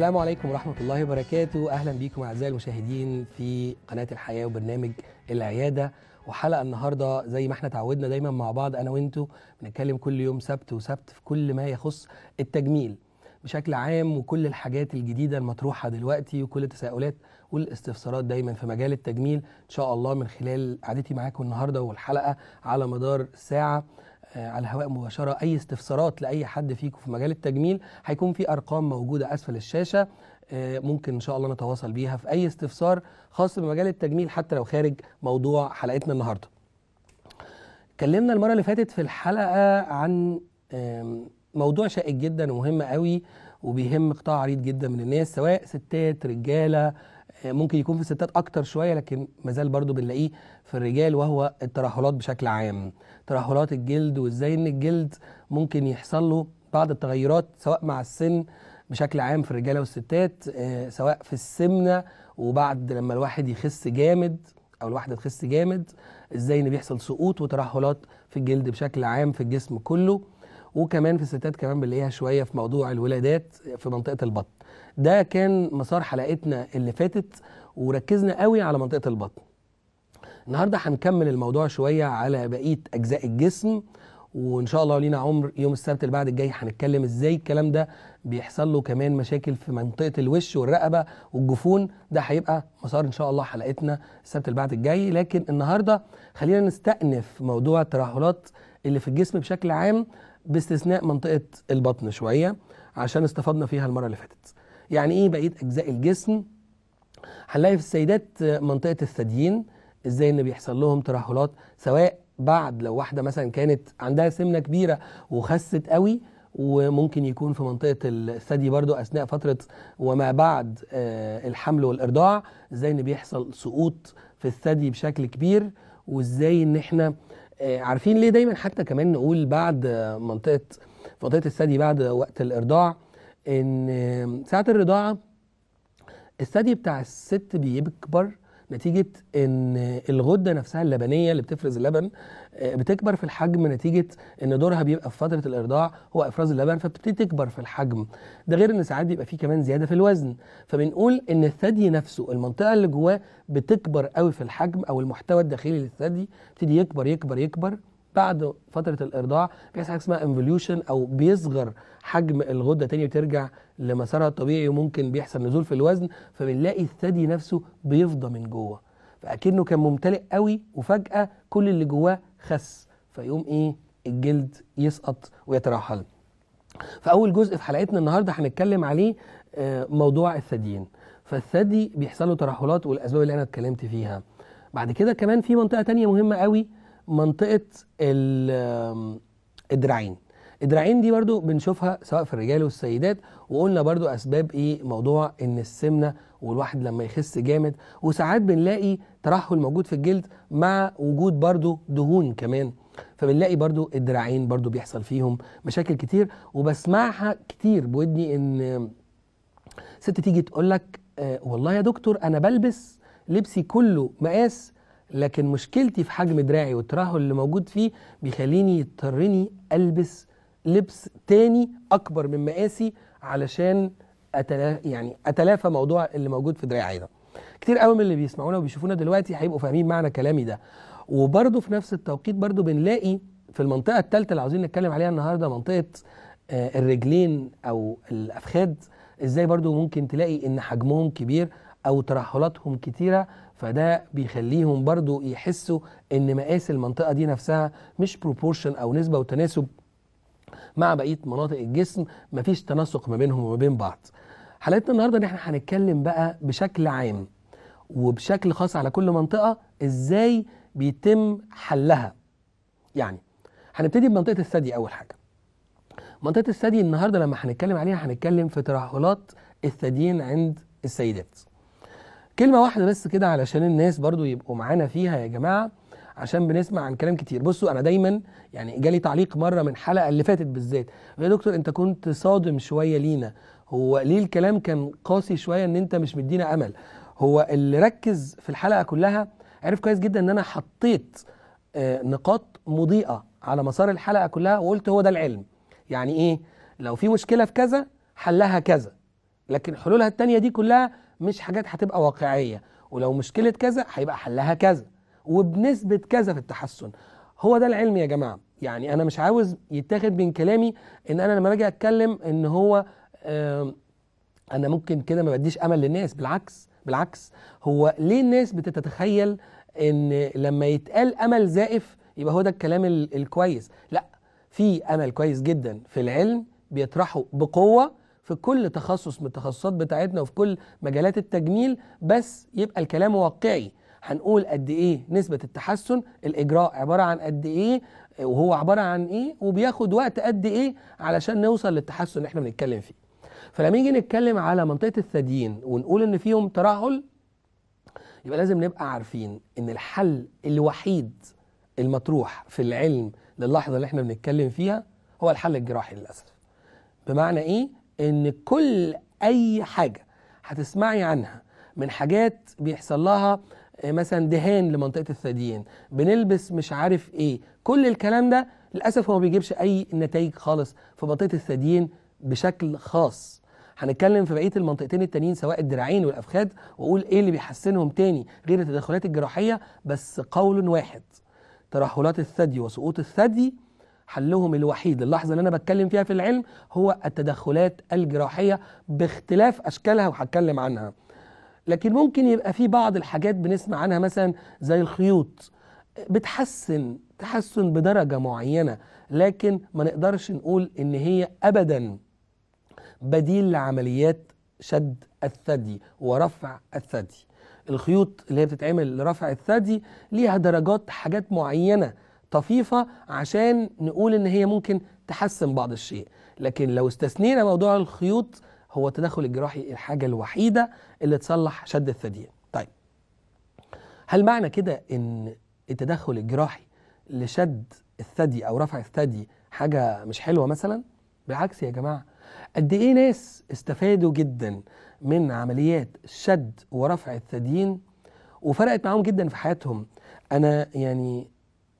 السلام عليكم ورحمة الله وبركاته أهلا بكم أعزائي المشاهدين في قناة الحياة وبرنامج العيادة وحلقة النهاردة زي ما احنا تعودنا دايما مع بعض أنا وانتو بنتكلم كل يوم سبت وسبت في كل ما يخص التجميل بشكل عام وكل الحاجات الجديدة المطروحة دلوقتي وكل التساؤلات والاستفسارات دايما في مجال التجميل إن شاء الله من خلال قعدتي معاكم النهاردة والحلقة على مدار ساعة آه، على الهواء مباشره اي استفسارات لاي حد فيكم في مجال التجميل هيكون في ارقام موجوده اسفل الشاشه آه، ممكن ان شاء الله نتواصل بيها في اي استفسار خاص بمجال التجميل حتى لو خارج موضوع حلقتنا النهارده. اتكلمنا المره اللي فاتت في الحلقه عن موضوع شائك جدا ومهم قوي وبيهم قطاع عريض جدا من الناس سواء ستات رجاله آه، ممكن يكون في الستات اكتر شويه لكن مازال برضو بنلاقيه في الرجال وهو الترهلات بشكل عام ترهلات الجلد وازاي ان الجلد ممكن يحصل له بعض التغيرات سواء مع السن بشكل عام في الرجاله والستات آه، سواء في السمنه وبعد لما الواحد يخس جامد او الواحده تخس جامد ازاي ان بيحصل سقوط وترهلات في الجلد بشكل عام في الجسم كله وكمان في الستات كمان بنلاقيها شويه في موضوع الولادات في منطقه البطن ده كان مسار حلقتنا اللي فاتت وركزنا قوي على منطقه البطن النهارده هنكمل الموضوع شويه على بقيه اجزاء الجسم وان شاء الله لينا عمر يوم السبت اللي بعد الجاي هنتكلم ازاي الكلام ده بيحصل له كمان مشاكل في منطقه الوش والرقبه والجفون ده هيبقى مسار ان شاء الله حلقتنا السبت اللي بعد الجاي لكن النهارده خلينا نستأنف موضوع الترهلات اللي في الجسم بشكل عام باستثناء منطقه البطن شويه عشان استفدنا فيها المره اللي فاتت يعني ايه بقيه اجزاء الجسم هنلاقي في السيدات آه، منطقه الثديين ازاي ان بيحصل لهم ترهلات سواء بعد لو واحده مثلا كانت عندها سمنه كبيره وخست قوي وممكن يكون في منطقه الثدي برضو اثناء فتره وما بعد آه، الحمل والارضاع ازاي ان بيحصل سقوط في الثدي بشكل كبير وازاي ان احنا آه، عارفين ليه دايما حتى كمان نقول بعد منطقه منطقه الثدي بعد وقت الارضاع ان ساعه الرضاعه الثدي بتاع الست بيكبر نتيجة إن الغدة نفسها اللبنية اللي بتفرز اللبن آه، بتكبر في الحجم نتيجة إن دورها بيبقى في فترة الإرضاع هو إفراز اللبن فبتبتدي تكبر في الحجم ده غير إن ساعات بيبقى فيه كمان زيادة في الوزن فبنقول إن الثدي نفسه المنطقة اللي جواه بتكبر قوي في الحجم أو المحتوى الداخلي للثدي بيبتدي يكبر يكبر يكبر بعد فترة الإرضاع بيحصل حاجة اسمها انفوليوشن أو بيصغر حجم الغده تاني بترجع لمسارها الطبيعي وممكن بيحصل نزول في الوزن فبنلاقي الثدي نفسه بيفضى من جوه فاكنه كان ممتلئ قوي وفجاه كل اللي جواه خس فيقوم ايه الجلد يسقط ويترحل فاول جزء في حلقتنا النهارده هنتكلم عليه آه، موضوع الثديين فالثدي بيحصل له ترحلات والاسباب اللي انا اتكلمت فيها بعد كده كمان في منطقه تانية مهمه قوي منطقه الدراعين الدراعين دي برضو بنشوفها سواء في الرجال والسيدات وقلنا برضو اسباب ايه موضوع ان السمنه والواحد لما يخس جامد وساعات بنلاقي ترهل موجود في الجلد مع وجود برضو دهون كمان فبنلاقي برضو الدراعين برضو بيحصل فيهم مشاكل كتير وبسمعها كتير بودني ان ست تيجي تقول لك آه، والله يا دكتور انا بلبس لبسي كله مقاس لكن مشكلتي في حجم دراعي والترهل اللي موجود فيه بيخليني يضطرني البس لبس تاني اكبر من مقاسي علشان أتلا يعني اتلافى موضوع اللي موجود في دراعي ده كتير قوي من اللي بيسمعونا وبيشوفونا دلوقتي هيبقوا فاهمين معنى كلامي ده وبرده في نفس التوقيت برده بنلاقي في المنطقه الثالثه اللي عاوزين نتكلم عليها النهارده منطقه آه، الرجلين او الافخاد ازاي برضو ممكن تلاقي ان حجمهم كبير او ترهلاتهم كتيره فده بيخليهم برضو يحسوا ان مقاس المنطقه دي نفسها مش بروبورشن او نسبه وتناسب مع بقيه مناطق الجسم مفيش تناسق ما بينهم وما بين بعض حلقتنا النهارده ان احنا هنتكلم بقى بشكل عام وبشكل خاص على كل منطقه ازاي بيتم حلها يعني هنبتدي بمنطقه الثدي اول حاجه منطقه الثدي النهارده لما هنتكلم عليها هنتكلم في ترهلات الثديين عند السيدات كلمه واحده بس كده علشان الناس برضو يبقوا معانا فيها يا جماعه عشان بنسمع عن كلام كتير بصوا انا دايما يعني جالي تعليق مره من حلقه اللي فاتت بالذات يا دكتور انت كنت صادم شويه لينا هو ليه الكلام كان قاسي شويه ان انت مش مدينا امل هو اللي ركز في الحلقه كلها عرف كويس جدا ان انا حطيت آه، نقاط مضيئه على مسار الحلقه كلها وقلت هو ده العلم يعني ايه لو في مشكله في كذا حلها كذا لكن حلولها التانية دي كلها مش حاجات هتبقى واقعيه ولو مشكله كذا هيبقى حلها كذا وبنسبه كذا في التحسن هو ده العلم يا جماعه يعني انا مش عاوز يتاخد من كلامي ان انا لما باجي اتكلم ان هو انا ممكن كده ما بديش امل للناس بالعكس بالعكس هو ليه الناس بتتخيل ان لما يتقال امل زائف يبقى هو ده الكلام الكويس لا في امل كويس جدا في العلم بيطرحه بقوه في كل تخصص من التخصصات بتاعتنا وفي كل مجالات التجميل بس يبقى الكلام واقعي هنقول قد ايه نسبه التحسن الاجراء عباره عن قد ايه وهو عباره عن ايه وبياخد وقت قد ايه علشان نوصل للتحسن اللي احنا بنتكلم فيه فلما نيجي نتكلم على منطقه الثديين ونقول ان فيهم ترهل يبقى لازم نبقى عارفين ان الحل الوحيد المطروح في العلم للحظه اللي احنا بنتكلم فيها هو الحل الجراحي للاسف بمعنى ايه ان كل اي حاجه هتسمعي عنها من حاجات بيحصل لها آه، مثلا دهان لمنطقه الثديين بنلبس مش عارف ايه كل الكلام ده للاسف هو ما بيجيبش اي نتائج خالص في منطقه الثديين بشكل خاص هنتكلم في بقيه المنطقتين التانيين سواء الدراعين والافخاذ واقول ايه اللي بيحسنهم تاني غير التدخلات الجراحيه بس قول واحد ترهلات الثدي وسقوط الثدي حلهم الوحيد اللحظه اللي انا بتكلم فيها في العلم هو التدخلات الجراحيه باختلاف اشكالها وهتكلم عنها لكن ممكن يبقى في بعض الحاجات بنسمع عنها مثلا زي الخيوط بتحسن تحسن بدرجة معينة لكن ما نقدرش نقول ان هي ابدا بديل لعمليات شد الثدي ورفع الثدي الخيوط اللي هي بتتعمل لرفع الثدي ليها درجات حاجات معينة طفيفة عشان نقول ان هي ممكن تحسن بعض الشيء لكن لو استثنينا موضوع الخيوط هو التدخل الجراحي الحاجه الوحيده اللي تصلح شد الثديين طيب هل معنى كده ان التدخل الجراحي لشد الثدي او رفع الثدي حاجه مش حلوه مثلا بالعكس يا جماعه قد ايه ناس استفادوا جدا من عمليات شد ورفع الثديين وفرقت معاهم جدا في حياتهم انا يعني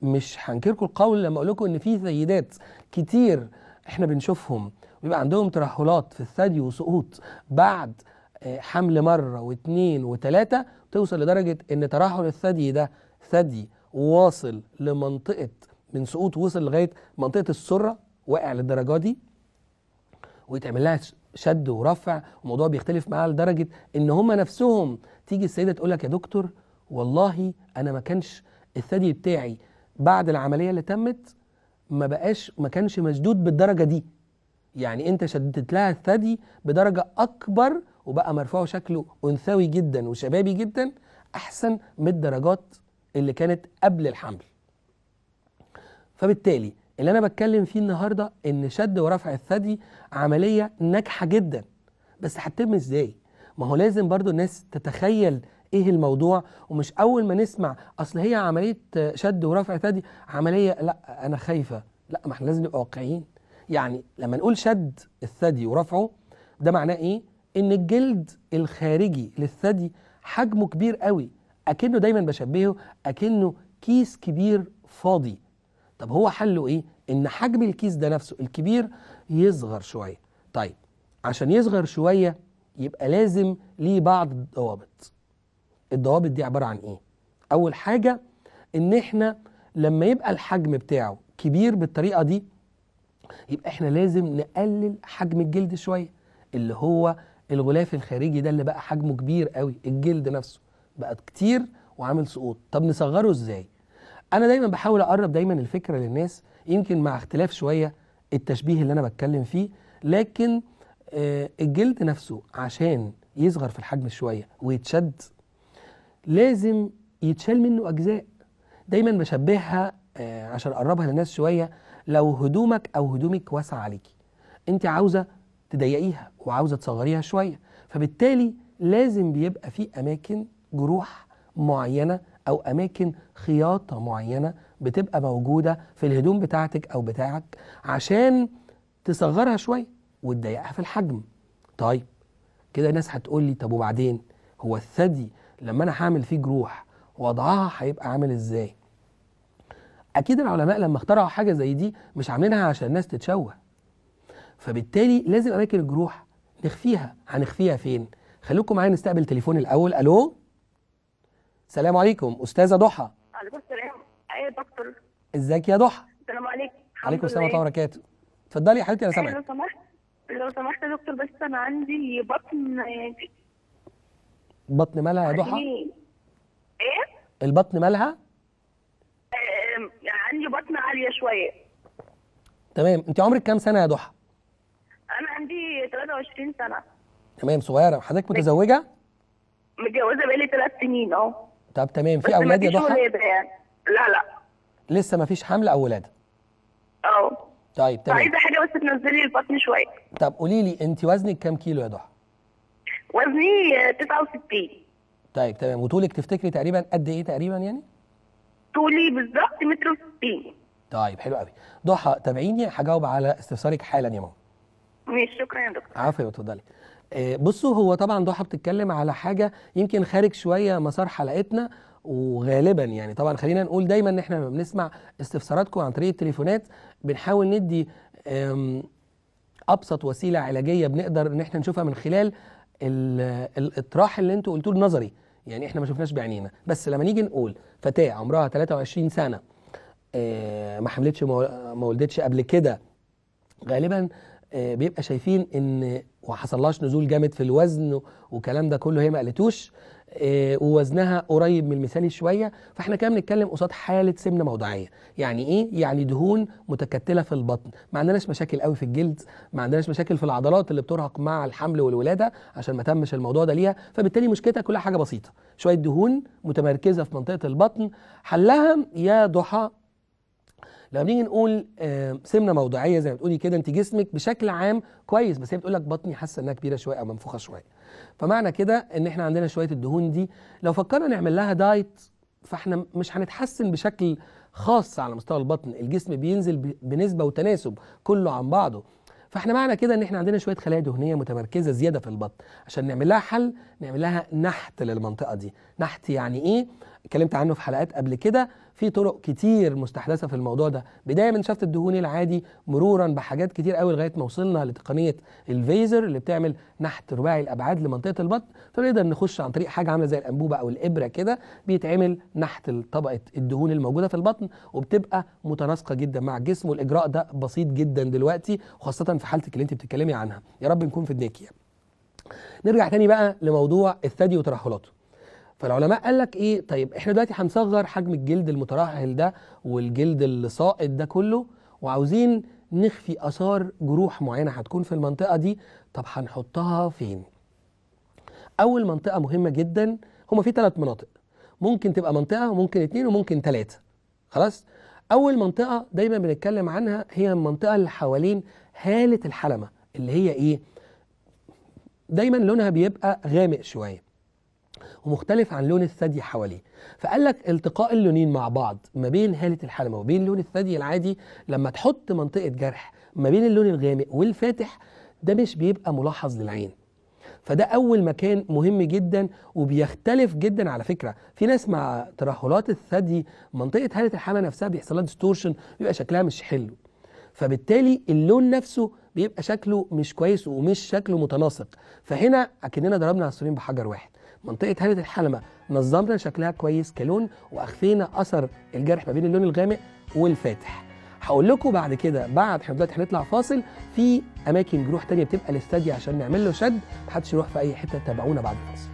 مش هنكركم القول لما اقول لكم ان في سيدات كتير احنا بنشوفهم بيبقى عندهم ترهلات في الثدي وسقوط بعد آه، حمل مرة واثنين وثلاثة توصل لدرجة ان ترهل الثدي ده ثدي واصل لمنطقة من سقوط وصل لغاية منطقة السرة واقع للدرجة دي ويتعمل لها شد ورفع الموضوع بيختلف معاها لدرجة ان هم نفسهم تيجي السيدة تقول لك يا دكتور والله انا ما كانش الثدي بتاعي بعد العملية اللي تمت ما بقاش ما كانش مشدود بالدرجة دي يعني انت شددت لها الثدي بدرجه اكبر وبقى مرفوعه شكله انثوي جدا وشبابي جدا احسن من الدرجات اللي كانت قبل الحمل فبالتالي اللي انا بتكلم فيه النهارده ان شد ورفع الثدي عمليه ناجحه جدا بس هتتم ازاي ما هو لازم برضو الناس تتخيل ايه الموضوع ومش اول ما نسمع اصل هي عمليه شد ورفع ثدي عمليه لا انا خايفه لا ما احنا لازم نبقى واقعيين يعني لما نقول شد الثدي ورفعه ده معناه ايه ان الجلد الخارجي للثدي حجمه كبير قوي اكنه دايما بشبهه اكنه كيس كبير فاضي طب هو حله ايه ان حجم الكيس ده نفسه الكبير يصغر شويه طيب عشان يصغر شويه يبقى لازم ليه بعض الضوابط الضوابط دي عباره عن ايه اول حاجه ان احنا لما يبقى الحجم بتاعه كبير بالطريقه دي يبقى احنا لازم نقلل حجم الجلد شويه اللي هو الغلاف الخارجي ده اللي بقى حجمه كبير قوي الجلد نفسه بقى كتير وعامل سقوط طب نصغره ازاي انا دايما بحاول اقرب دايما الفكره للناس يمكن مع اختلاف شويه التشبيه اللي انا بتكلم فيه لكن آه، الجلد نفسه عشان يصغر في الحجم شويه ويتشد لازم يتشال منه اجزاء دايما بشبهها آه، عشان اقربها للناس شويه لو هدومك او هدومك واسعه عليكي انت عاوزه تضيقيها وعاوزه تصغريها شويه فبالتالي لازم بيبقى في اماكن جروح معينه او اماكن خياطه معينه بتبقى موجوده في الهدوم بتاعتك او بتاعك عشان تصغرها شويه وتضيقها في الحجم طيب كده ناس هتقول لي طب وبعدين هو الثدي لما انا هعمل فيه جروح وضعها هيبقى عامل ازاي اكيد العلماء لما اخترعوا حاجه زي دي مش عاملينها عشان الناس تتشوه فبالتالي لازم اماكن الجروح نخفيها هنخفيها فين خليكم معايا نستقبل تليفون الاول الو السلام عليكم استاذه ضحى عليكم السلام ايه يا دكتور ازيك يا ضحى السلام عليكم عليكم السلام ورحمه الله وبركاته اتفضلي يا حبيبتي انا أيوة، سامعك لو سمحت لو سمحت يا دكتور بس انا عندي بطن بطن مالها يا ضحى ايه البطن مالها عندي بطن عاليه شويه تمام انت عمرك كام سنه يا ضحى انا عندي 23 سنه تمام صغيره حضرتك متزوجه متجوزه بقالي 3 سنين اه طب تمام في اولاد يا ضحى يعني. لا لا لسه ما فيش حمل او ولاده اه طيب تمام عايزه حاجه بس تنزلي البطن شويه طب قولي لي انت وزنك كام كيلو يا ضحى وزني 69 طيب تمام وطولك تفتكري تقريبا قد ايه تقريبا يعني طولي بالظبط متر وستين طيب حلو قوي ضحى تابعيني هجاوب على استفسارك حالا يا ماما ماشي شكرا يا دكتور عفوا اتفضلي آه، بصوا هو طبعا ضحى بتتكلم على حاجه يمكن خارج شويه مسار حلقتنا وغالبا يعني طبعا خلينا نقول دايما ان احنا لما بنسمع استفساراتكم عن طريق التليفونات بنحاول ندي ابسط وسيله علاجيه بنقدر ان احنا نشوفها من خلال الاطراح اللي انتوا قلتوه النظري يعني احنا ما شفناش بعينينا بس لما نيجي نقول فتاه عمرها 23 سنه آه، ما حملتش ما ولدتش قبل كده غالبا آه، بيبقى شايفين ان وحصلهاش نزول جامد في الوزن والكلام ده كله هي ما قالتوش آه، ووزنها قريب من المثالي شويه فاحنا كده بنتكلم قصاد حاله سمنه موضعيه يعني ايه يعني دهون متكتله في البطن ما عندناش مشاكل قوي في الجلد ما عندناش مشاكل في العضلات اللي بترهق مع الحمل والولاده عشان ما تمش الموضوع ده ليها فبالتالي مشكلتها كلها حاجه بسيطه شويه دهون متمركزه في منطقه البطن حلها يا ضحى لما بنيجي نقول آه، سمنه موضعيه زي ما بتقولي كده انت جسمك بشكل عام كويس بس هي بتقول لك بطني حاسه انها كبيره شويه او منفوخه شويه فمعنى كده ان احنا عندنا شويه الدهون دي لو فكرنا نعمل لها دايت فاحنا مش هنتحسن بشكل خاص على مستوى البطن الجسم بينزل بنسبه وتناسب كله عن بعضه فاحنا معنى كده ان احنا عندنا شويه خلايا دهنيه متمركزه زياده في البطن عشان نعمل لها حل نعمل لها نحت للمنطقه دي نحت يعني ايه اتكلمت عنه في حلقات قبل كده في طرق كتير مستحدثه في الموضوع ده بدايه من شفط الدهون العادي مرورا بحاجات كتير قوي لغايه ما وصلنا لتقنيه الفيزر اللي بتعمل نحت رباعي الابعاد لمنطقه البطن فبنقدر نخش عن طريق حاجه عامله زي الانبوبه او الابره كده بيتعمل نحت طبقه الدهون الموجوده في البطن وبتبقى متناسقه جدا مع الجسم والاجراء ده بسيط جدا دلوقتي خاصه في حالتك اللي انت بتتكلمي عنها يا رب نكون في دنياك يعني. نرجع تاني بقى لموضوع الثدي وترهلاته فالعلماء قال لك ايه طيب احنا دلوقتي هنصغر حجم الجلد المترهل ده والجلد الصائد ده كله وعاوزين نخفي اثار جروح معينه هتكون في المنطقه دي طب هنحطها فين اول منطقه مهمه جدا هما في ثلاث مناطق ممكن تبقى منطقه وممكن اتنين وممكن ثلاثه خلاص اول منطقه دايما بنتكلم عنها هي المنطقه اللي حوالين هاله الحلمه اللي هي ايه دايما لونها بيبقى غامق شويه ومختلف عن لون الثدي حواليه فقال لك التقاء اللونين مع بعض ما بين هاله الحلمه وبين لون الثدي العادي لما تحط منطقه جرح ما بين اللون الغامق والفاتح ده مش بيبقى ملاحظ للعين فده اول مكان مهم جدا وبيختلف جدا على فكره في ناس مع ترهلات الثدي منطقه هاله الحلمة نفسها بيحصل لها ديستورشن بيبقى شكلها مش حلو فبالتالي اللون نفسه بيبقى شكله مش كويس ومش شكله متناسق فهنا اكننا ضربنا عصفورين بحجر واحد منطقه هاله الحلمه نظمنا شكلها كويس كلون واخفينا اثر الجرح ما بين اللون الغامق والفاتح هقول لكم بعد كده بعد احنا دلوقتي هنطلع فاصل في اماكن جروح تانية بتبقى للثدي عشان نعمل له شد محدش يروح في اي حته تابعونا بعد الفاصل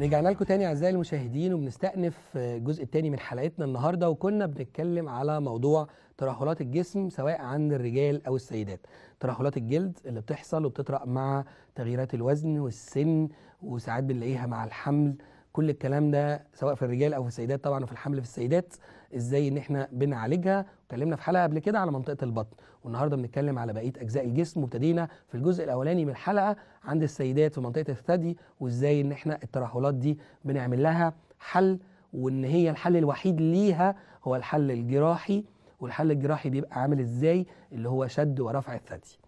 رجعنا لكم تاني اعزائي المشاهدين وبنستأنف آه، الجزء التاني من حلقتنا النهارده وكنا بنتكلم على موضوع ترهلات الجسم سواء عند الرجال او السيدات. ترهلات الجلد اللي بتحصل وبتطرأ مع تغييرات الوزن والسن وساعات بنلاقيها مع الحمل كل الكلام ده سواء في الرجال او في السيدات طبعا وفي الحمل في السيدات ازاي ان احنا بنعالجها اتكلمنا في حلقه قبل كده على منطقه البطن والنهارده بنتكلم على بقيه اجزاء الجسم وابتدينا في الجزء الاولاني من الحلقه عند السيدات في منطقه الثدي وازاي ان احنا الترهلات دي بنعمل لها حل وان هي الحل الوحيد ليها هو الحل الجراحي والحل الجراحي بيبقى عامل ازاي اللي هو شد ورفع الثدي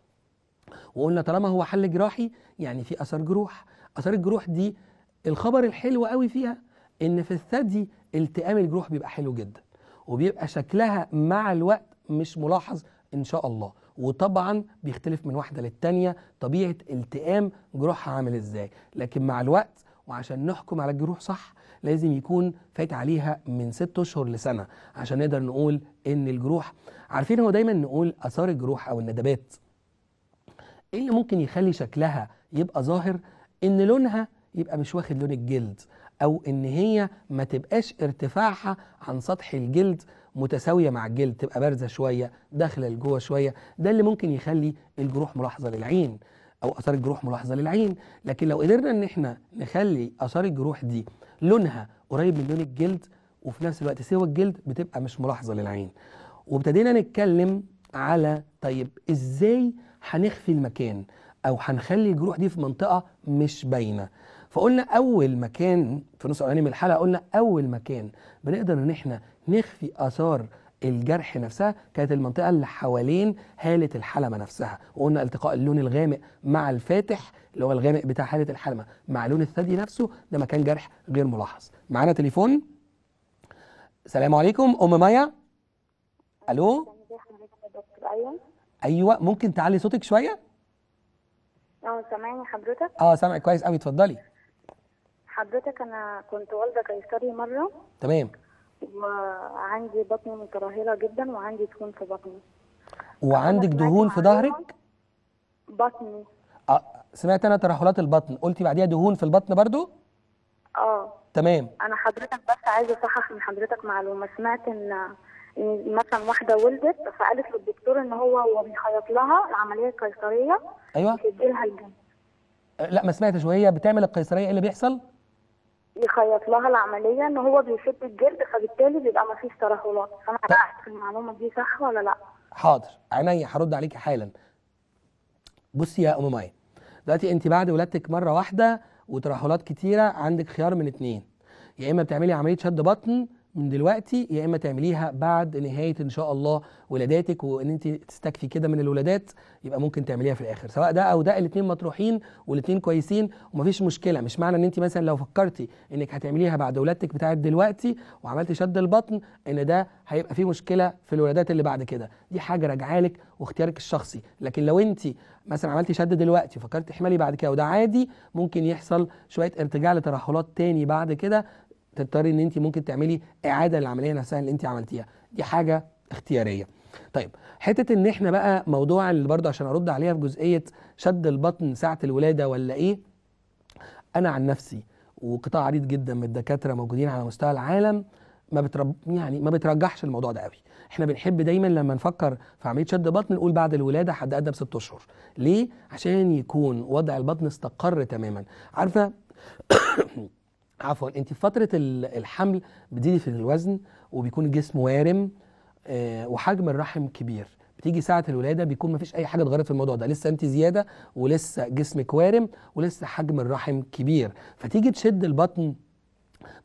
وقلنا طالما هو حل جراحي يعني في اثر جروح اثار الجروح دي الخبر الحلو قوي فيها ان في الثدي التئام الجروح بيبقى حلو جدا وبيبقى شكلها مع الوقت مش ملاحظ ان شاء الله وطبعا بيختلف من واحده للتانيه طبيعه التئام جروحها عامل ازاي لكن مع الوقت وعشان نحكم على الجروح صح لازم يكون فات عليها من ست اشهر لسنه عشان نقدر نقول ان الجروح عارفين هو دايما نقول اثار الجروح او الندبات ايه اللي ممكن يخلي شكلها يبقى ظاهر ان لونها يبقى مش واخد لون الجلد او ان هي ما تبقاش ارتفاعها عن سطح الجلد متساويه مع الجلد تبقى بارزه شويه داخله لجوه شويه ده اللي ممكن يخلي الجروح ملاحظه للعين او اثار الجروح ملاحظه للعين لكن لو قدرنا ان احنا نخلي اثار الجروح دي لونها قريب من لون الجلد وفي نفس الوقت سوى الجلد بتبقى مش ملاحظه للعين وابتدينا نتكلم على طيب ازاي هنخفي المكان او هنخلي الجروح دي في منطقه مش باينه فقلنا اول مكان في النص الاولاني من الحلقه قلنا اول مكان بنقدر ان احنا نخفي اثار الجرح نفسها كانت المنطقه اللي حوالين هاله الحلمه نفسها وقلنا التقاء اللون الغامق مع الفاتح اللي هو الغامق بتاع هاله الحلمه مع لون الثدي نفسه ده مكان جرح غير ملاحظ معانا تليفون السلام عليكم ام مايا الو ايوه ممكن تعلي صوتك شويه اه سامعني حضرتك اه سامعك كويس قوي اتفضلي حضرتك انا كنت والده قيصري مره تمام وعندي بطني مترهله جدا وعندي دهون في بطني وعندك دهون في ظهرك بطني أه سمعت انا ترهلات البطن قلتي بعديها دهون في البطن برضو اه تمام انا حضرتك بس عايزه اصحح من حضرتك معلومه سمعت ان مثلا واحده ولدت فقالت للدكتور ان هو هو بيخيط لها العمليه القيصريه ايوه تديلها لها الجنب لا ما سمعتش وهي بتعمل القيصريه ايه اللي بيحصل؟ يخيط لها العمليه ان هو بيشد الجلد فبالتالي بيبقى ما فيش ترهلات فانا طيب. اعرف المعلومه دي صح ولا لا حاضر عينيا هرد عليكي حالا بصي يا ام مايا دلوقتي انت بعد ولادتك مره واحده وترهلات كتيره عندك خيار من اتنين يا اما بتعملي عمليه شد بطن من دلوقتي يا اما تعمليها بعد نهايه ان شاء الله ولاداتك وان انت تستكفي كده من الولادات يبقى ممكن تعمليها في الاخر سواء ده او ده الاثنين مطروحين والاثنين كويسين ومفيش مشكله مش معنى ان انت مثلا لو فكرتي انك هتعمليها بعد ولادتك بتاعه دلوقتي وعملتي شد البطن ان ده هيبقى فيه مشكله في الولادات اللي بعد كده دي حاجه راجعه لك واختيارك الشخصي لكن لو انت مثلا عملتي شد دلوقتي وفكرتي تحملي بعد كده وده عادي ممكن يحصل شويه ارتجاع لترهلات تاني بعد كده تضطري ان انت ممكن تعملي اعاده للعمليه نفسها اللي انت عملتيها دي حاجه اختياريه طيب حته ان احنا بقى موضوع اللي برضه عشان ارد عليها في جزئيه شد البطن ساعه الولاده ولا ايه انا عن نفسي وقطاع عريض جدا من الدكاتره موجودين على مستوى العالم ما بترب يعني ما بترجحش الموضوع ده قوي احنا بنحب دايما لما نفكر في عمليه شد بطن نقول بعد الولاده حد ادى بست اشهر ليه عشان يكون وضع البطن استقر تماما عارفه عفوا انت في فتره الحمل بتزيدي في الوزن وبيكون الجسم وارم آه، وحجم الرحم كبير بتيجي ساعه الولاده بيكون مفيش اي حاجه اتغيرت في الموضوع ده لسه انت زياده ولسه جسمك وارم ولسه حجم الرحم كبير فتيجي تشد البطن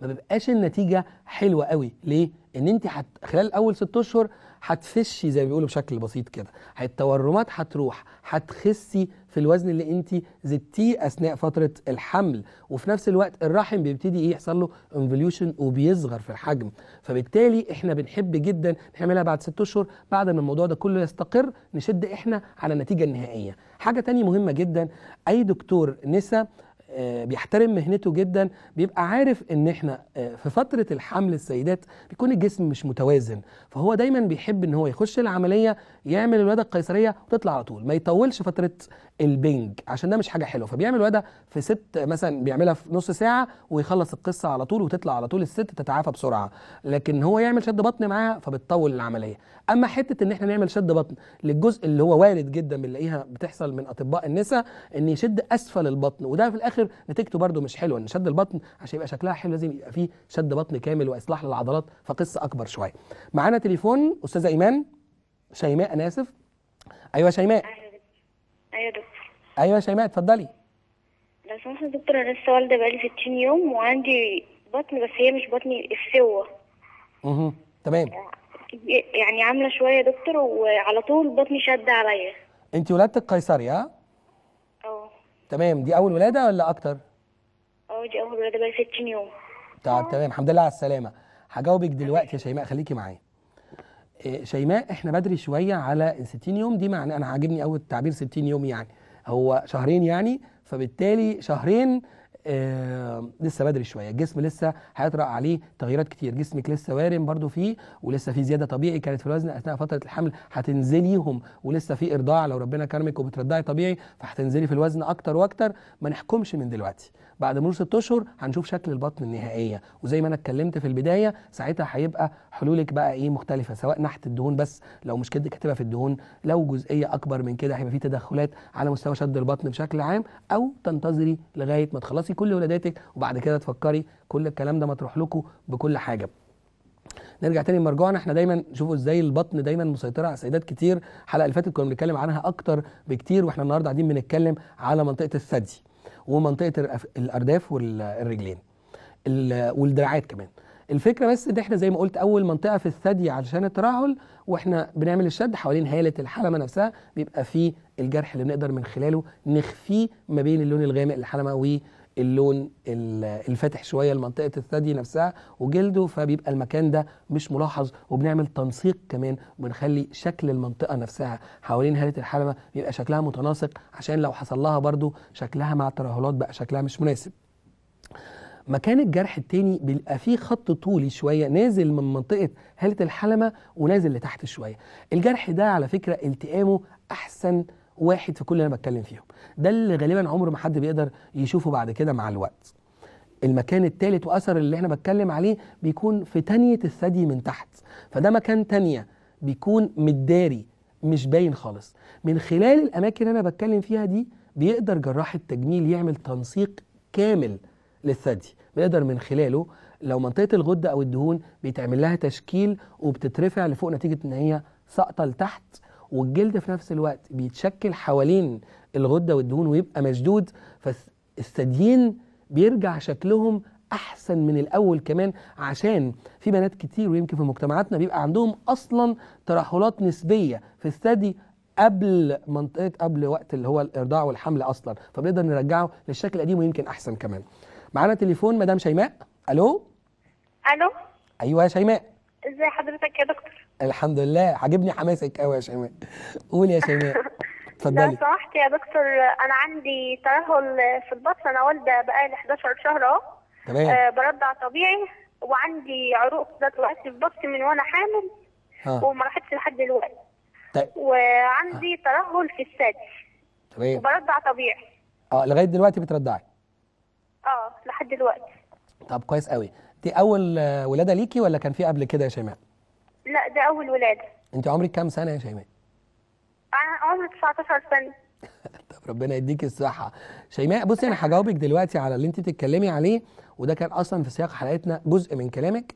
ما بيبقاش النتيجه حلوه قوي ليه ان انت حت خلال اول ست اشهر هتفشي زي ما بيقولوا بشكل بسيط كده التورمات هتروح هتخسي في الوزن اللي انت زدتيه اثناء فتره الحمل وفي نفس الوقت الرحم بيبتدي ايه يحصل له انفوليوشن وبيصغر في الحجم فبالتالي احنا بنحب جدا نعملها بعد 6 اشهر بعد ما الموضوع ده كله يستقر نشد احنا على النتيجه النهائيه حاجه تانية مهمه جدا اي دكتور نسا آه، بيحترم مهنته جدا بيبقى عارف ان احنا آه، في فتره الحمل السيدات بيكون الجسم مش متوازن فهو دايما بيحب ان هو يخش العمليه يعمل الولاده القيصريه وتطلع على طول ما يطولش فتره البنج عشان ده مش حاجه حلوه فبيعمل الولادة في ست مثلا بيعملها في نص ساعه ويخلص القصه على طول وتطلع على طول الست تتعافى بسرعه لكن هو يعمل شد بطن معاها فبتطول العمليه اما حته ان احنا نعمل شد بطن للجزء اللي هو وارد جدا بنلاقيها بتحصل من اطباء النساء ان يشد اسفل البطن وده في الاخر كتير نتيجته برده مش حلوه ان شد البطن عشان يبقى شكلها حلو لازم يبقى فيه شد بطن كامل واصلاح للعضلات فقصه اكبر شويه معانا تليفون استاذه ايمان شيماء انا اسف ايوه شيماء ايوه دكتور ايوه شيماء اتفضلي لو سمحت يا دكتور انا لسه والده بقالي 60 يوم وعندي بطن بس هي مش بطني السوه اها تمام يعني عامله شويه يا دكتور وعلى طول بطني شد عليا انت ولادتك قيصري ها اه تمام دي اول ولاده ولا اكتر اه دي اول ولاده بقى 60 يوم طب تمام الحمد لله على السلامه هجاوبك دلوقتي يا شيماء خليكي معايا آه، شيماء احنا بدري شويه على ال 60 يوم دي معنى انا عاجبني قوي التعبير 60 يوم يعني هو شهرين يعني فبالتالي شهرين آه، لسه بدري شويه الجسم لسه هيطرا عليه تغييرات كتير جسمك لسه وارم برده فيه ولسه في زياده طبيعي كانت في الوزن اثناء فتره الحمل هتنزليهم ولسه في ارضاع لو ربنا كرمك وبترضعي طبيعي فهتنزلي في الوزن اكتر واكتر ما نحكمش من دلوقتي بعد مرور ست اشهر هنشوف شكل البطن النهائيه وزي ما انا اتكلمت في البدايه ساعتها هيبقى حلولك بقى ايه مختلفه سواء نحت الدهون بس لو مش كده كاتبها في الدهون لو جزئيه اكبر من كده هيبقى في تدخلات على مستوى شد البطن بشكل عام او تنتظري لغايه ما تخلصي كل ولاداتك وبعد كده تفكري كل الكلام ده مطروح لكم بكل حاجه نرجع تاني لمرجوعنا احنا دايما شوفوا ازاي البطن دايما مسيطره على سيدات كتير الحلقه اللي فاتت كنا بنتكلم عنها اكتر بكتير واحنا النهارده قاعدين بنتكلم على منطقه الثدي ومنطقه الارداف والرجلين والدراعات كمان الفكره بس ان احنا زي ما قلت اول منطقه في الثدي علشان الترهل واحنا بنعمل الشد حوالين هاله الحلمه نفسها بيبقى فيه الجرح اللي بنقدر من خلاله نخفيه ما بين اللون الغامق للحلمه اللون الفاتح شويه لمنطقه الثدي نفسها وجلده فبيبقى المكان ده مش ملاحظ وبنعمل تنسيق كمان وبنخلي شكل المنطقه نفسها حوالين هاله الحلبه يبقى شكلها متناسق عشان لو حصل لها برده شكلها مع الترهلات بقى شكلها مش مناسب مكان الجرح التاني بيبقى فيه خط طولي شوية نازل من منطقة هالة الحلمة ونازل لتحت شوية الجرح ده على فكرة التئامه أحسن واحد في كل اللي انا بتكلم فيهم ده اللي غالبا عمر ما حد بيقدر يشوفه بعد كده مع الوقت المكان الثالث واثر اللي احنا بتكلم عليه بيكون في تانية الثدي من تحت فده مكان تانية بيكون متداري مش باين خالص من خلال الاماكن اللي انا بتكلم فيها دي بيقدر جراح التجميل يعمل تنسيق كامل للثدي بيقدر من خلاله لو منطقه الغده او الدهون بيتعمل لها تشكيل وبتترفع لفوق نتيجه ان هي ساقطه لتحت والجلد في نفس الوقت بيتشكل حوالين الغده والدهون ويبقى مشدود فالثديين بيرجع شكلهم احسن من الاول كمان عشان في بنات كتير ويمكن في مجتمعاتنا بيبقى عندهم اصلا ترهلات نسبيه في الثدي قبل منطقه قبل وقت اللي هو الارضاع والحمل اصلا فبنقدر نرجعه للشكل القديم ويمكن احسن كمان معانا تليفون مدام شيماء الو الو ايوه يا شيماء ازي حضرتك يا دكتور الحمد لله عاجبني حماسك قوي يا شيماء قول يا شيماء اتفضلي لو سمحت يا دكتور انا عندي ترهل في البطن انا والده بقالي 11 شهر اهو تمام آه برضع طبيعي وعندي عروق دلوقتي في بطني من وانا حامل آه. وما راحتش لحد دلوقتي طيب وعندي آه. ترهل في الثدي تمام وبرضع طبيعي اه لغايه دلوقتي بترضعي اه لحد دلوقتي طب كويس قوي دي اول آه، ولاده ليكي ولا كان في قبل كده يا شيماء لا ده أول ولادة أنت عمرك كام سنة يا شيماء؟ أنا عمري 19 سنة طب ربنا يديك الصحة شيماء بصي أنا هجاوبك دلوقتي على اللي أنت بتتكلمي عليه وده كان أصلا في سياق حلقتنا جزء من كلامك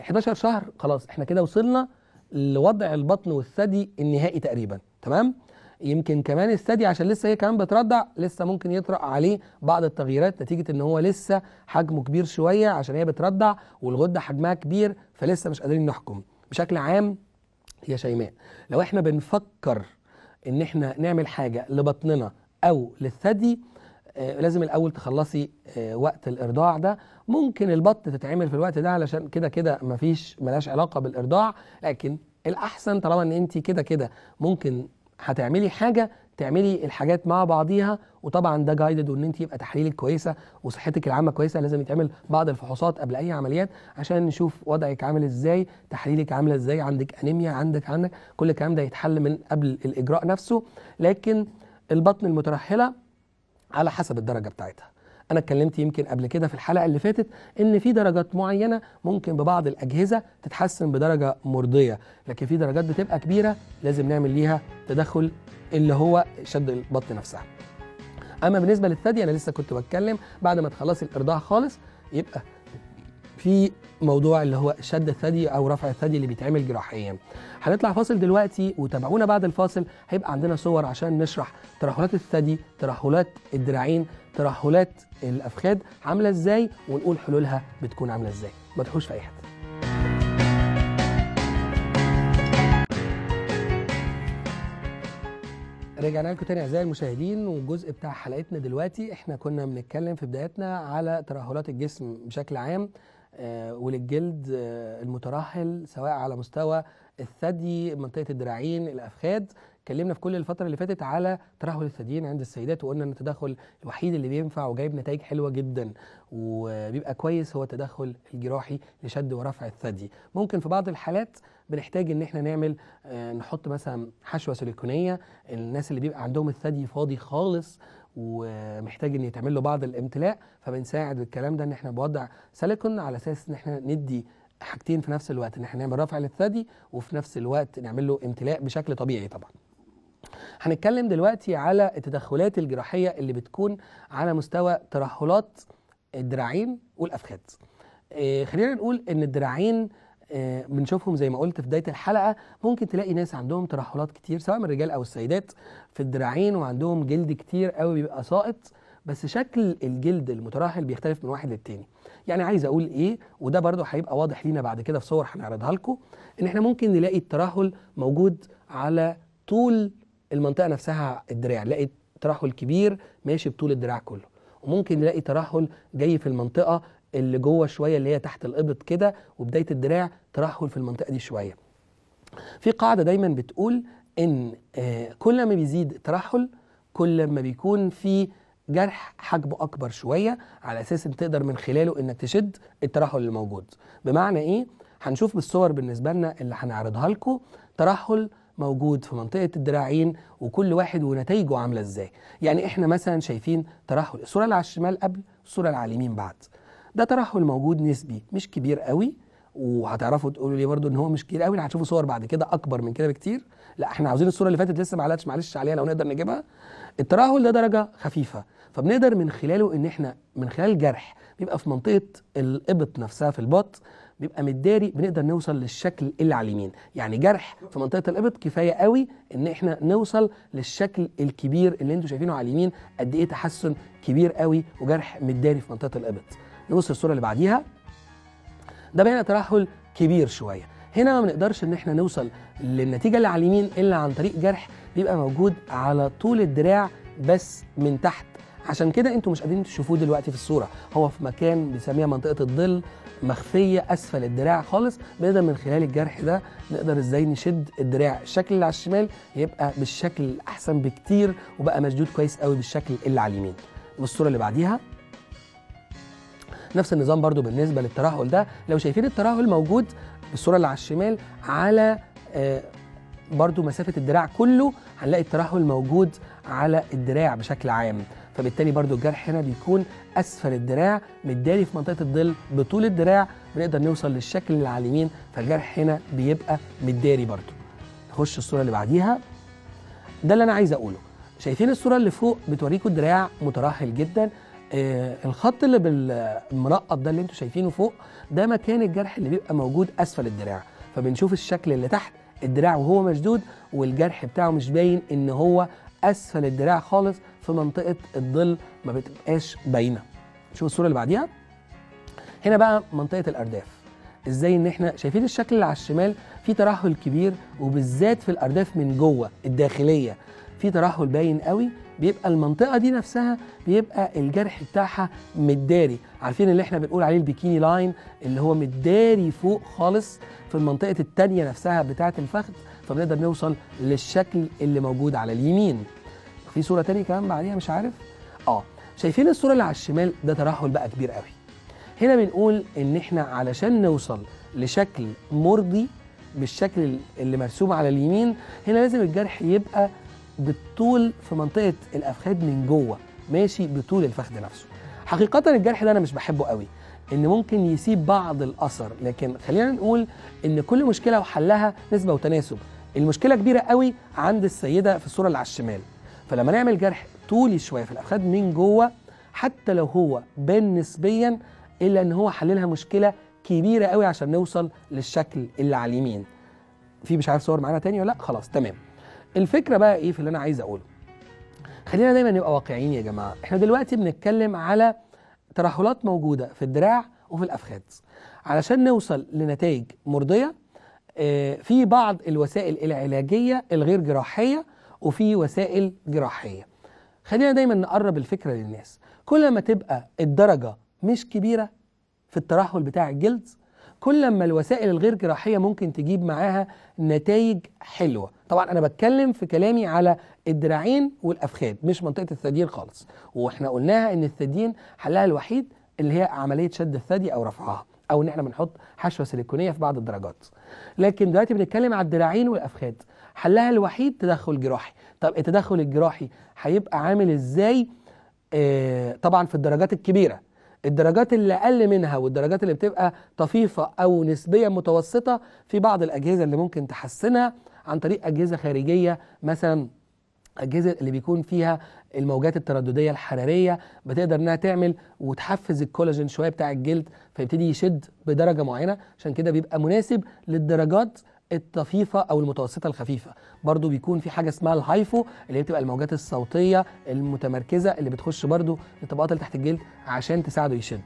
11 آه، شهر خلاص احنا كده وصلنا لوضع البطن والثدي النهائي تقريبا تمام يمكن كمان الثدي عشان لسه هي إيه، كمان بترضع لسه ممكن يطرأ عليه بعض التغييرات نتيجه ان هو لسه حجمه كبير شويه عشان هي بترضع والغده حجمها كبير فلسه مش قادرين نحكم بشكل عام يا شيماء لو احنا بنفكر ان احنا نعمل حاجه لبطننا او للثدي آه لازم الاول تخلصي آه وقت الارضاع ده ممكن البط تتعمل في الوقت ده علشان كده كده مفيش ملاش علاقه بالارضاع لكن الاحسن طالما ان انت كده كده ممكن هتعملي حاجه تعملي الحاجات مع بعضيها وطبعا ده جايدد وان انت يبقى تحليلك كويسه وصحتك العامه كويسه لازم يتعمل بعض الفحوصات قبل اي عمليات عشان نشوف وضعك عامل ازاي تحليلك عامله ازاي عندك انيميا عندك عندك كل الكلام ده يتحل من قبل الاجراء نفسه لكن البطن المترهله على حسب الدرجه بتاعتها انا اتكلمت يمكن قبل كده في الحلقه اللي فاتت ان في درجات معينه ممكن ببعض الاجهزه تتحسن بدرجه مرضيه لكن في درجات بتبقى كبيره لازم نعمل ليها تدخل اللي هو شد البط نفسها اما بالنسبه للثدي انا لسه كنت بتكلم بعد ما تخلصي الارضاع خالص يبقى في موضوع اللي هو شد الثدي او رفع الثدي اللي بيتعمل جراحيا هنطلع فاصل دلوقتي وتابعونا بعد الفاصل هيبقى عندنا صور عشان نشرح ترهلات الثدي ترهلات الدراعين ترهلات الافخاد عامله ازاي ونقول حلولها بتكون عامله ازاي ما تروحوش في اي حته رجعنا لكم تاني اعزائي المشاهدين والجزء بتاع حلقتنا دلوقتي احنا كنا بنتكلم في بدايتنا على ترهلات الجسم بشكل عام آه، وللجلد آه، المترهل سواء على مستوى الثدي منطقه الدراعين الافخاذ اتكلمنا في كل الفتره اللي فاتت على ترهل الثديين عند السيدات وقلنا ان التدخل الوحيد اللي بينفع وجايب نتائج حلوه جدا وبيبقى كويس هو التدخل الجراحي لشد ورفع الثدي ممكن في بعض الحالات بنحتاج ان احنا نعمل آه، نحط مثلا حشوه سيليكونيه الناس اللي بيبقى عندهم الثدي فاضي خالص ومحتاج ان يتعمل له بعض الامتلاء فبنساعد بالكلام ده ان احنا بوضع سيليكون على اساس ان احنا ندي حاجتين في نفس الوقت ان احنا نعمل رفع للثدي وفي نفس الوقت نعمل له امتلاء بشكل طبيعي طبعا هنتكلم دلوقتي على التدخلات الجراحيه اللي بتكون على مستوى ترهلات الدراعين والافخاذ إيه خلينا نقول ان الدراعين آه، بنشوفهم زي ما قلت في بدايه الحلقه ممكن تلاقي ناس عندهم ترهلات كتير سواء من الرجال او السيدات في الدراعين وعندهم جلد كتير قوي بيبقى ساقط بس شكل الجلد المترهل بيختلف من واحد للتاني يعني عايز اقول ايه وده برضو هيبقى واضح لينا بعد كده في صور هنعرضها لكم ان احنا ممكن نلاقي الترهل موجود على طول المنطقه نفسها الدراع نلاقي ترهل كبير ماشي بطول الدراع كله وممكن نلاقي ترهل جاي في المنطقه اللي جوه شويه اللي هي تحت الابط كده وبدايه الدراع ترهل في المنطقه دي شويه في قاعده دايما بتقول ان آه، كل ما بيزيد الترهل كل ما بيكون في جرح حجمه اكبر شويه على اساس ان تقدر من خلاله انك تشد الترهل اللي موجود بمعنى ايه هنشوف بالصور بالنسبه لنا اللي هنعرضها لكم ترهل موجود في منطقه الدراعين وكل واحد ونتائجه عامله ازاي يعني احنا مثلا شايفين ترهل الصوره اللي على الشمال قبل الصوره اللي على اليمين بعد ده ترهل موجود نسبي مش كبير قوي وهتعرفوا تقولوا لي برضو ان هو مش كبير قوي هتشوفوا صور بعد كده اكبر من كده بكتير لا احنا عاوزين الصوره اللي فاتت لسه ما علقتش معلش عليها لو نقدر نجيبها الترهل ده درجه خفيفه فبنقدر من خلاله ان احنا من خلال جرح بيبقى في منطقه الابط نفسها في البط بيبقى متداري بنقدر نوصل للشكل اللي على اليمين يعني جرح في منطقه الابط كفايه قوي ان احنا نوصل للشكل الكبير اللي انتم شايفينه على اليمين قد ايه تحسن كبير قوي وجرح متداري في منطقه الابط نبص للصوره اللي بعديها ده بين ترهل كبير شوية هنا ما بنقدرش ان احنا نوصل للنتيجة اللي على اليمين الا عن طريق جرح بيبقى موجود على طول الدراع بس من تحت عشان كده انتوا مش قادرين تشوفوه دلوقتي في الصورة هو في مكان بنسميها منطقة الظل مخفية أسفل الدراع خالص بنقدر من خلال الجرح ده نقدر ازاي نشد الدراع الشكل اللي على الشمال يبقى بالشكل أحسن بكتير وبقى مشدود كويس قوي بالشكل اللي على اليمين والصورة اللي بعديها نفس النظام برضو بالنسبه للترهل ده لو شايفين الترهل موجود بالصوره اللي على الشمال على آه، برضو مسافه الدراع كله هنلاقي الترهل موجود على الدراع بشكل عام فبالتالي برضو الجرح هنا بيكون اسفل الدراع متداري في منطقه الظل بطول الدراع بنقدر نوصل للشكل اللي على اليمين فالجرح هنا بيبقى متداري برضو نخش الصوره اللي بعديها ده اللي انا عايز اقوله شايفين الصوره اللي فوق بتوريكم الدراع مترهل جدا آه، الخط اللي بالمنقط ده اللي انتوا شايفينه فوق ده مكان الجرح اللي بيبقى موجود اسفل الدراع فبنشوف الشكل اللي تحت الدراع وهو مشدود والجرح بتاعه مش باين ان هو اسفل الدراع خالص في منطقه الظل ما بتبقاش باينه شوف الصوره اللي بعديها هنا بقى منطقه الارداف ازاي ان احنا شايفين الشكل اللي على الشمال في ترهل كبير وبالذات في الارداف من جوه الداخليه في ترهل باين قوي بيبقى المنطقه دي نفسها بيبقى الجرح بتاعها متداري عارفين اللي احنا بنقول عليه البيكيني لاين اللي هو متداري فوق خالص في المنطقه الثانيه نفسها بتاعه الفخذ فبنقدر نوصل للشكل اللي موجود على اليمين في صوره تانية كمان بعديها مش عارف اه شايفين الصوره اللي على الشمال ده ترهل بقى كبير قوي هنا بنقول ان احنا علشان نوصل لشكل مرضي بالشكل اللي مرسوم على اليمين هنا لازم الجرح يبقى بالطول في منطقه الافخاذ من جوه ماشي بطول الفخذ نفسه حقيقه الجرح ده انا مش بحبه قوي ان ممكن يسيب بعض الاثر لكن خلينا نقول ان كل مشكله وحلها نسبه وتناسب المشكله كبيره قوي عند السيده في الصوره اللي على الشمال فلما نعمل جرح طولي شويه في الافخاذ من جوه حتى لو هو بان نسبيا الا ان هو حللها مشكله كبيره قوي عشان نوصل للشكل اللي على اليمين في مش عارف صور معانا تاني ولا لا خلاص تمام الفكره بقى ايه في اللي انا عايز اقوله خلينا دايما نبقى واقعيين يا جماعه احنا دلوقتي بنتكلم على ترهلات موجوده في الدراع وفي الافخاذ علشان نوصل لنتائج مرضيه آه، في بعض الوسائل العلاجيه الغير جراحيه وفي وسائل جراحيه خلينا دايما نقرب الفكره للناس كل ما تبقى الدرجه مش كبيره في الترهل بتاع الجلد كل ما الوسائل الغير جراحيه ممكن تجيب معاها نتائج حلوه طبعا انا بتكلم في كلامي على الدراعين والافخاد مش منطقه الثديين خالص واحنا قلناها ان الثديين حلها الوحيد اللي هي عمليه شد الثدي او رفعها او ان احنا بنحط حشوه سيليكونيه في بعض الدرجات لكن دلوقتي بنتكلم على الدراعين والافخاد حلها الوحيد تدخل جراحي طب التدخل الجراحي هيبقى عامل ازاي آه طبعا في الدرجات الكبيره الدرجات اللي اقل منها والدرجات اللي بتبقى طفيفه او نسبيا متوسطه في بعض الاجهزه اللي ممكن تحسنها عن طريق اجهزه خارجيه مثلا الاجهزه اللي بيكون فيها الموجات التردديه الحراريه بتقدر انها تعمل وتحفز الكولاجين شويه بتاع الجلد فيبتدي يشد بدرجه معينه عشان كده بيبقى مناسب للدرجات الطفيفه او المتوسطه الخفيفه برضو بيكون في حاجه اسمها الهايفو اللي هي بتبقى الموجات الصوتيه المتمركزه اللي بتخش برضو للطبقات اللي تحت الجلد عشان تساعده يشد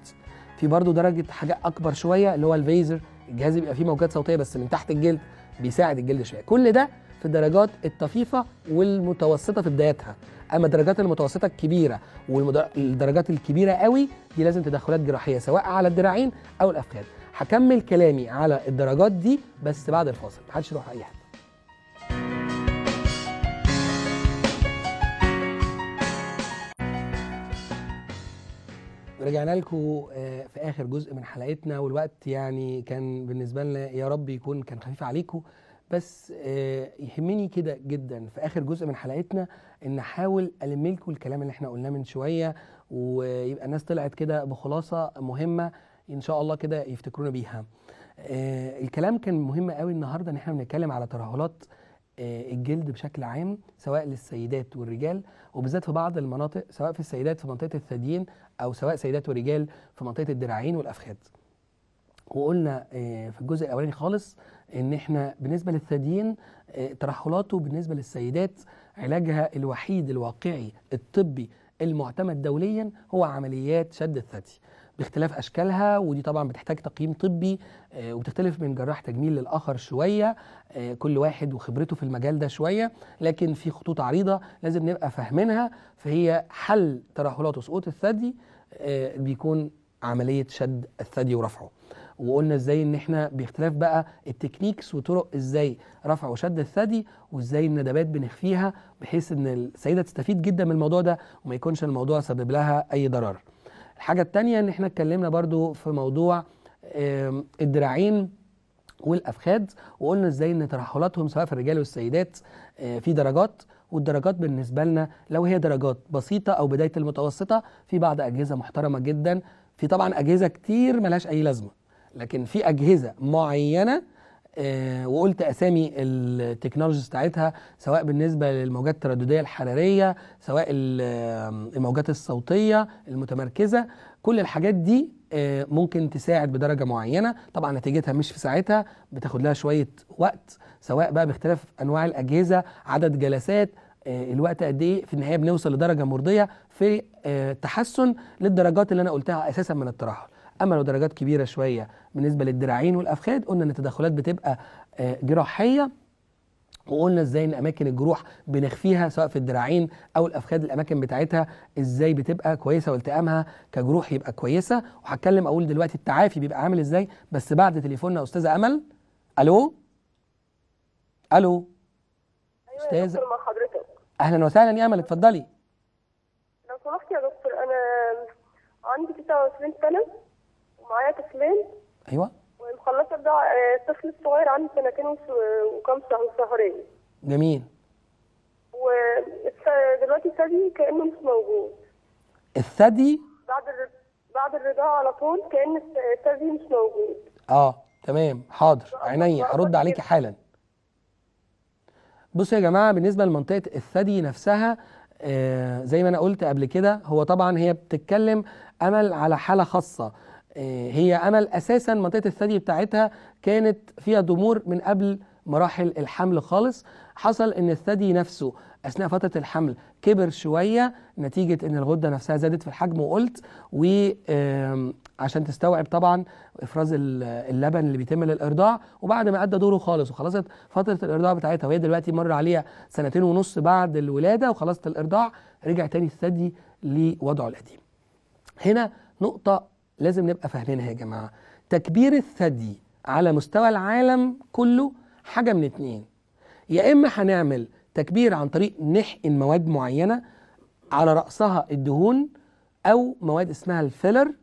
في برضو درجه حاجه اكبر شويه اللي هو الفيزر الجهاز بيبقى فيه موجات صوتيه بس من تحت الجلد بيساعد الجلد شويه كل ده في الدرجات الطفيفه والمتوسطه في بدايتها اما الدرجات المتوسطه الكبيره والدرجات الكبيره قوي دي لازم تدخلات جراحيه سواء على الذراعين او الافخاذ هكمل كلامي على الدرجات دي بس بعد الفاصل محدش يروح اي حاجه رجعنا لكم آه، في اخر جزء من حلقتنا والوقت يعني كان بالنسبه لنا يا رب يكون كان خفيف عليكم بس آه، يهمني كده جدا في اخر جزء من حلقتنا ان احاول الم لكم الكلام اللي احنا قلناه من شويه ويبقى الناس طلعت كده بخلاصه مهمه ان شاء الله كده يفتكرونا بيها آه الكلام كان مهم قوي النهارده ان احنا بنتكلم على ترهلات آه الجلد بشكل عام سواء للسيدات والرجال وبالذات في بعض المناطق سواء في السيدات في منطقه الثديين او سواء سيدات ورجال في منطقه الدراعين والافخاذ وقلنا آه في الجزء الاولاني خالص ان احنا بالنسبه للثديين آه، ترهلاته بالنسبه للسيدات علاجها الوحيد الواقعي الطبي المعتمد دوليا هو عمليات شد الثدي باختلاف اشكالها ودي طبعا بتحتاج تقييم طبي آه، وبتختلف من جراح تجميل للاخر شويه آه، كل واحد وخبرته في المجال ده شويه لكن في خطوط عريضه لازم نبقى فاهمينها فهي حل ترهلات وسقوط الثدي آه، بيكون عمليه شد الثدي ورفعه وقلنا ازاي ان احنا باختلاف بقى التكنيكس وطرق ازاي رفع وشد الثدي وازاي الندبات بنخفيها بحيث ان السيده تستفيد جدا من الموضوع ده وما يكونش الموضوع سبب لها اي ضرر الحاجه الثانيه ان احنا اتكلمنا برضو في موضوع الدراعين والافخاذ وقلنا ازاي ان ترحلاتهم سواء في الرجال والسيدات آه، في درجات والدرجات بالنسبه لنا لو هي درجات بسيطه او بدايه المتوسطه في بعض اجهزه محترمه جدا في طبعا اجهزه كتير ملهاش اي لازمه لكن في اجهزه معينه آه، وقلت اسامي التكنولوجيز بتاعتها سواء بالنسبه للموجات التردديه الحراريه سواء الموجات الصوتيه المتمركزه كل الحاجات دي آه، ممكن تساعد بدرجه معينه طبعا نتيجتها مش في ساعتها بتاخد لها شويه وقت سواء بقى باختلاف انواع الاجهزه عدد جلسات آه، الوقت قد ايه في النهايه بنوصل لدرجه مرضيه في تحسن للدرجات اللي انا قلتها اساسا من الترهل اما لو درجات كبيره شويه بالنسبه للدراعين والافخاد قلنا ان التدخلات بتبقى آه، جراحيه وقلنا ازاي ان اماكن الجروح بنخفيها سواء في الدراعين او الافخاد الاماكن بتاعتها ازاي بتبقى كويسه والتئامها كجروح يبقى كويسه وهتكلم اقول دلوقتي التعافي بيبقى عامل ازاي بس بعد تليفوننا استاذه امل الو الو أيوة استاذه مع حضرتك اهلا وسهلا يا امل اتفضلي لو سمحت يا دكتور انا عندي 29 سنه ومعايا طفلين ايوه ومخلصه ده الطفل آه، الصغير عنده سنتين وكام شهر شهرين جميل ودلوقتي الثدي كانه مش موجود الثدي بعد بعد الرضاعه على طول كان الثدي مش موجود اه تمام حاضر عينيا ارد عليكي حالا بصوا يا جماعه بالنسبه لمنطقه الثدي نفسها آه زي ما انا قلت قبل كده هو طبعا هي بتتكلم امل على حاله خاصه آه، هي امل اساسا منطقه الثدي بتاعتها كانت فيها ضمور من قبل مراحل الحمل خالص حصل ان الثدي نفسه اثناء فتره الحمل كبر شويه نتيجه ان الغده نفسها زادت في الحجم وقلت وعشان تستوعب طبعا افراز اللبن اللي بيتم للارضاع وبعد ما ادى دوره خالص وخلصت فتره الارضاع بتاعتها وهي دلوقتي مر عليها سنتين ونص بعد الولاده وخلصت الارضاع رجع تاني الثدي لوضعه القديم هنا نقطه لازم نبقى فاهمينها يا جماعه تكبير الثدي على مستوى العالم كله حاجه من اتنين يا اما هنعمل تكبير عن طريق نحقن مواد معينه على راسها الدهون او مواد اسمها الفيلر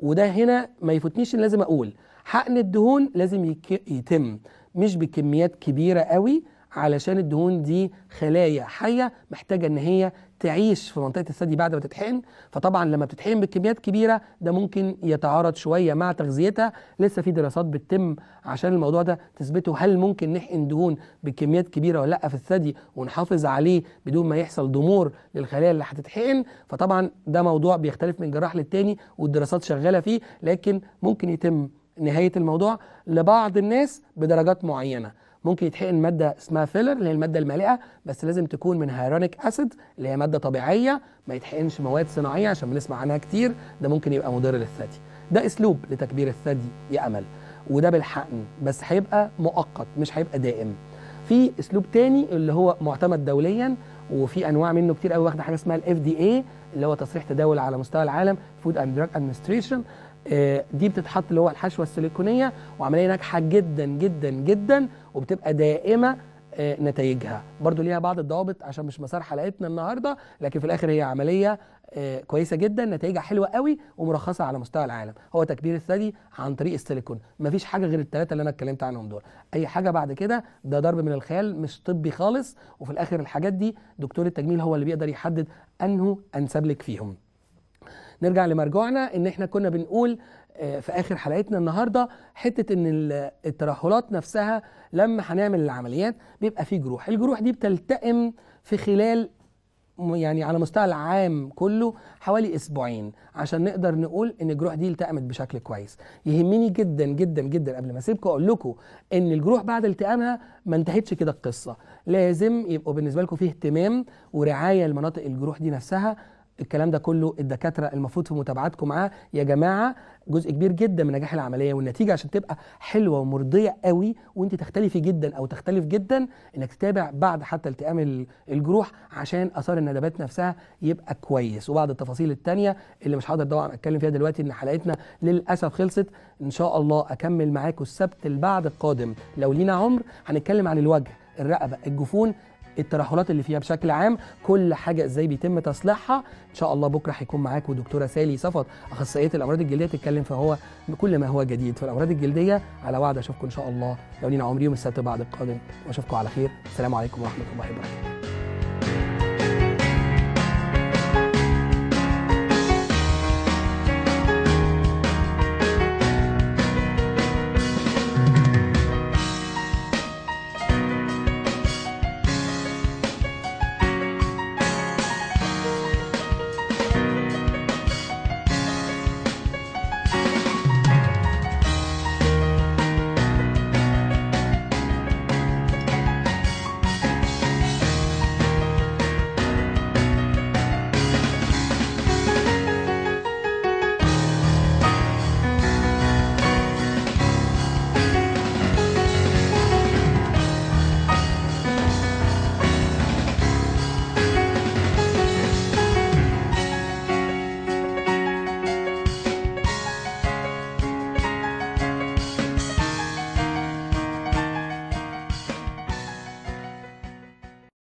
وده هنا ما يفوتنيش لازم اقول حقن الدهون لازم يتم مش بكميات كبيره قوي علشان الدهون دي خلايا حيه محتاجه ان هي تعيش في منطقه الثدي بعد ما تتحقن فطبعا لما بتتحقن بكميات كبيره ده ممكن يتعارض شويه مع تغذيتها لسه في دراسات بتتم عشان الموضوع ده تثبته هل ممكن نحقن دهون بكميات كبيره ولا لا في الثدي ونحافظ عليه بدون ما يحصل ضمور للخلايا اللي هتتحقن فطبعا ده موضوع بيختلف من جراح للتاني والدراسات شغاله فيه لكن ممكن يتم نهايه الموضوع لبعض الناس بدرجات معينه ممكن يتحقن ماده اسمها فيلر اللي هي الماده المالئه بس لازم تكون من هيرونيك اسيد اللي هي ماده طبيعيه ما يتحقنش مواد صناعيه عشان بنسمع عنها كتير ده ممكن يبقى مضر للثدي ده اسلوب لتكبير الثدي يا امل وده بالحقن بس هيبقى مؤقت مش هيبقى دائم في اسلوب تاني اللي هو معتمد دوليا وفي انواع منه كتير قوي واخده حاجه اسمها الاف دي اي اللي هو تصريح تداول على مستوى العالم فود اند دراج ادمنستريشن آه، دي بتتحط اللي هو الحشوه السيليكونيه وعمليه ناجحه جدا جدا جدا وبتبقى دائمه آه، نتائجها برضو ليها بعض الضوابط عشان مش مسار حلقتنا النهارده لكن في الاخر هي عمليه آه، كويسه جدا نتائجها حلوه قوي ومرخصه على مستوى العالم هو تكبير الثدي عن طريق السيليكون مفيش حاجه غير الثلاثه اللي انا اتكلمت عنهم دول اي حاجه بعد كده ده ضرب من الخيال مش طبي خالص وفي الاخر الحاجات دي دكتور التجميل هو اللي بيقدر يحدد انه انسب لك فيهم نرجع لمرجوعنا ان احنا كنا بنقول آه، في اخر حلقتنا النهارده حته ان الترهلات نفسها لما هنعمل العمليات بيبقى فيه جروح الجروح دي بتلتئم في خلال يعني على مستوى العام كله حوالي اسبوعين عشان نقدر نقول ان الجروح دي التئمت بشكل كويس يهمني جدا جدا جدا قبل ما اسيبكم اقول لكم ان الجروح بعد التئامها ما انتهتش كده القصه لازم يبقوا بالنسبه لكم فيه اهتمام ورعايه لمناطق الجروح دي نفسها الكلام ده كله الدكاتره المفروض في متابعتكم معاه يا جماعه جزء كبير جدا من نجاح العمليه والنتيجه عشان تبقى حلوه ومرضيه قوي وانت تختلفي جدا او تختلف جدا انك تتابع بعد حتى التئام الجروح عشان اثار الندبات نفسها يبقى كويس وبعد التفاصيل الثانيه اللي مش هقدر طبعا اتكلم فيها دلوقتي ان حلقتنا للاسف خلصت ان شاء الله اكمل معاكم السبت اللي بعد القادم لو لينا عمر هنتكلم عن الوجه الرقبه الجفون الترهلات اللي فيها بشكل عام كل حاجه ازاي بيتم تصليحها ان شاء الله بكره هيكون معاكم دكتوره سالي صفت اخصائيه الامراض الجلديه تتكلم فهو بكل ما هو جديد في الامراض الجلديه على وعد اشوفكم ان شاء الله لو لينا عمري يوم السبت بعد القادم واشوفكم على خير السلام عليكم ورحمه الله وبركاته